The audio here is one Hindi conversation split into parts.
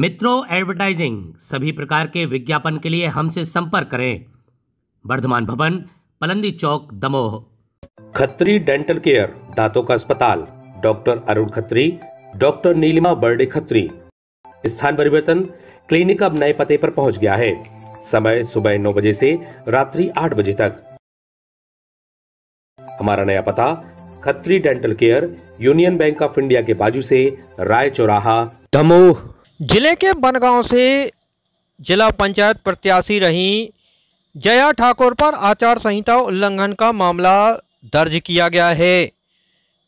मित्रों एडवर्टाइजिंग सभी प्रकार के विज्ञापन के लिए हमसे संपर्क करें वर्धमान भवन पलंदी चौक दमोह खत्री डेंटल केयर दांतों का अस्पताल डॉक्टर अरुण खत्री डॉक्टर नीलिमा बर्डे खत्री स्थान परिवर्तन क्लिनिक अब नए पते पर पहुंच गया है समय सुबह नौ बजे से रात्रि आठ बजे तक हमारा नया पता Khatri dental care Union Bank of India के बाजू से राय चौराहा दमोह जिले के बनगांव से जिला पंचायत प्रत्याशी रहीं जया ठाकुर पर आचार संहिता उल्लंघन का मामला दर्ज किया गया है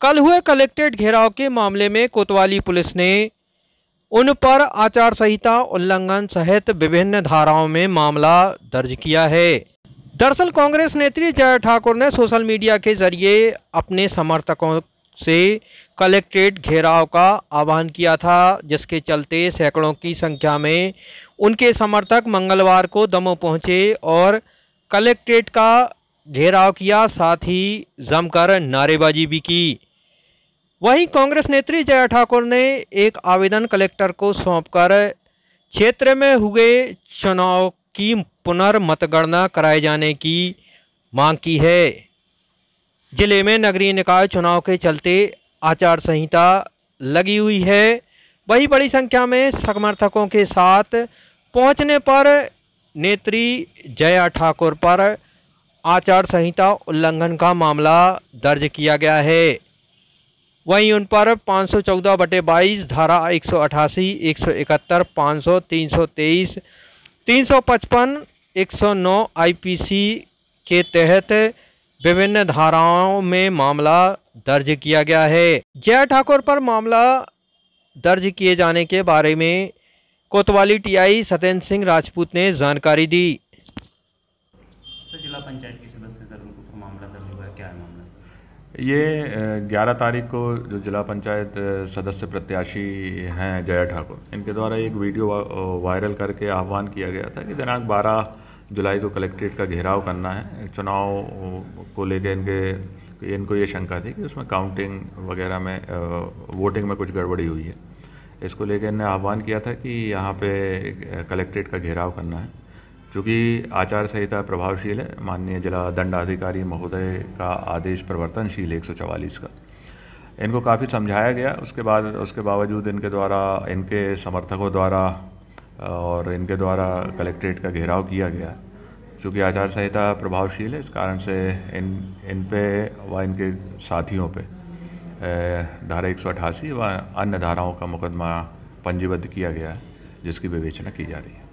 कल हुए कलेक्ट्रेट घेराव के मामले में कोतवाली पुलिस ने उन पर आचार संहिता उल्लंघन सहित विभिन्न धाराओं में मामला दर्ज किया है दरअसल कांग्रेस नेत्री जया ठाकुर ने सोशल मीडिया के जरिए अपने समर्थकों से कलेक्ट्रेट घेराव का आह्वान किया था जिसके चलते सैकड़ों की संख्या में उनके समर्थक मंगलवार को दमो पहुंचे और कलेक्ट्रेट का घेराव किया साथ ही जमकर नारेबाजी भी की वहीं कांग्रेस नेत्री जया ठाकुर ने एक आवेदन कलेक्टर को सौंपकर क्षेत्र में हुए चुनाव की पुनर्मतगणना कराए जाने की मांग की है जिले में नगरीय निकाय चुनाव के चलते आचार संहिता लगी हुई है वही बड़ी संख्या में समर्थकों के साथ पहुंचने पर नेत्री जया ठाकुर पर आचार संहिता उल्लंघन का मामला दर्ज किया गया है वहीं उन पर 514 बटे बाईस धारा 188, 171, 500, 323, 355, 109 आईपीसी के तहत विभिन्न धाराओं में मामला दर्ज किया गया है जया ठाकुर पर मामला दर्ज किए जाने के बारे में कोतवाली टीआई सत्येंद्र सिंह राजपूत ने जानकारी दी जिला पंचायत के सदस्य मामला दर्ज हुआ क्या है मामला ये 11 तारीख को जो जिला पंचायत सदस्य प्रत्याशी हैं जया ठाकुर इनके द्वारा एक वीडियो वायरल करके आह्वान किया गया था कि दिनांक 12 जुलाई को कलेक्ट्रेट का घेराव करना है चुनाव को लेकर इनके इनको ये शंका थी कि उसमें काउंटिंग वगैरह में वोटिंग में कुछ गड़बड़ी हुई है इसको लेकर इन्हें आह्वान किया था कि यहाँ पे कलेक्ट्रेट का घेराव करना है चूँकि आचार संहिता प्रभावशील है माननीय जिला दंडाधिकारी महोदय का आदेश प्रवर्तनशील है एक का इनको काफ़ी समझाया गया उसके बाद उसके बावजूद इनके द्वारा इनके समर्थकों द्वारा और इनके द्वारा कलेक्ट्रेट का घेराव किया गया चूँकि आचार संहिता प्रभावशील है इस कारण से इन इन पे व इनके साथियों पे धारा एक व अन्य धाराओं का मुकदमा पंजीबद्ध किया गया है जिसकी विवेचना की जा रही है